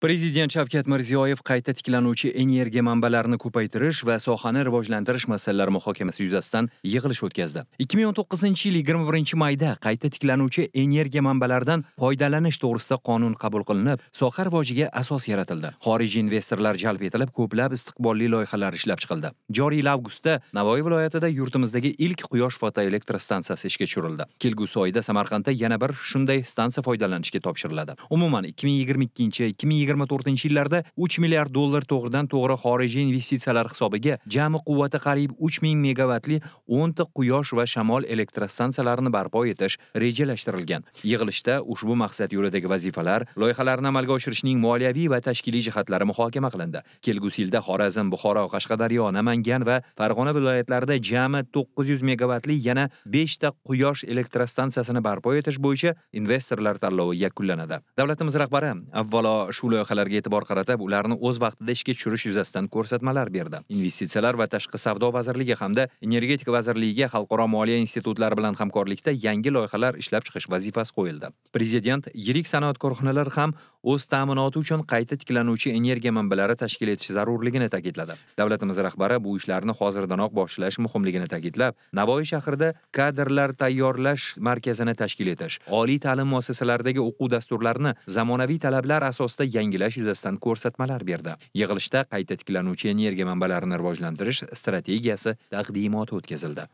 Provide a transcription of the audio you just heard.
prezident shavkat mirziyoyev qayta tiklanuvchi energiya manbalarini ko'paytirish va sohani rivojlantirish masalalari muhokamasi yuzasidan yig'ilish o'tkazdi ikki ming o'n to'qqizinchi yil yigirma birinchi mayda qayta tiklanuvchi energiya manbalaridan foydalanish to'g'risida qonun qabul qilinib soha rivojiga asos yaratildi xorijiy investorlar jalb etilib ko'plab istiqbolli loyihalar ishlab chiqildi joriy yil avgustda navoiy viloyatida yurtimizdagi ilk quyosh fotoelektr stansiyasi ishga tushirildi kelgusi oyda samarqandda yana bir shunday stansiya foydalanishga topshiriladi umuman ikki ming yigirma ikkinchi ikki ming yigirma to'rtinchi yillarda uch milliard dollar to'g'ridan to'g'ri xorijiy investitsiyalar hisobiga jami quvvati qariyb uch ming megavatli o'nta quyosh va shamol elektrostansiyalarini barpo etish rejalashtirilgan yig'ilishda ushbu maqsad yo'lidagi vazifalar loyihalarni amalga oshirishning moliyaviy va tashkiliy jihatlari muhokama qilindi kelgusi yilda xorazm buxoro qashqadaryo namangan va farg'ona viloyatlarida jami to'qqiz yuz megavatli yana beshta quyosh elektrostansiyasini barpo etish bo'yicha investorlar tanlovi yakunlanadi davlatimiz rahbari avvalo shu loyihalarga e'tibor qaratib ularni o'z vaqtida ishga tushirish yuzasidan ko'rsatmalar berdi investitsiyalar va tashqi savdo vazirligi hamda energetika vazirligiga xalqaro moliya institutlari bilan hamkorlikda yangi loyihalar ishlab chiqish vazifasi qo'yildi prezident yirik sanoat korxonalari ham o'z ta'minoti uchun qayta tiklanuvchi energiya manbalari tashkil etish zarurligini ta'kidladi davlatimiz rahbari bu ishlarni hozirdanoq boshlash muhimligini ta'kidlab navoiy shahrida kadrlar tayyorlash markazini tashkil etish oliy ta'lim muassasalaridagi o'quv dasturlarini zamonaviy talablar asosida yangi yangilash yuzasidan ko'rsatmalar berdi yig'ilishda qayta tiklanuvchi energiya manbalarini rivojlantirish strategiyasi taqdimoti o'tkazildi